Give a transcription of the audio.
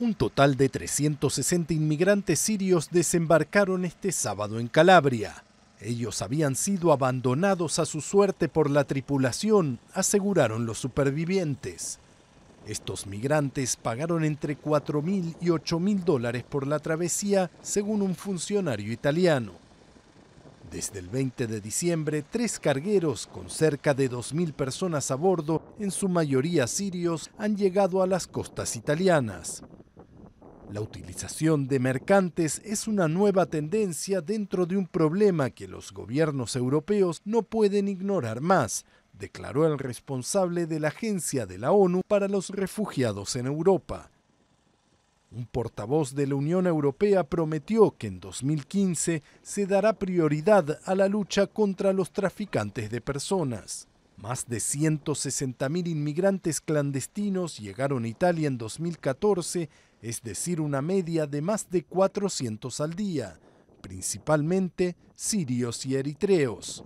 Un total de 360 inmigrantes sirios desembarcaron este sábado en Calabria. Ellos habían sido abandonados a su suerte por la tripulación, aseguraron los supervivientes. Estos migrantes pagaron entre 4.000 y 8.000 dólares por la travesía, según un funcionario italiano. Desde el 20 de diciembre, tres cargueros con cerca de 2.000 personas a bordo, en su mayoría sirios, han llegado a las costas italianas. La utilización de mercantes es una nueva tendencia dentro de un problema que los gobiernos europeos no pueden ignorar más, declaró el responsable de la Agencia de la ONU para los Refugiados en Europa. Un portavoz de la Unión Europea prometió que en 2015 se dará prioridad a la lucha contra los traficantes de personas. Más de 160.000 inmigrantes clandestinos llegaron a Italia en 2014, es decir, una media de más de 400 al día, principalmente sirios y eritreos.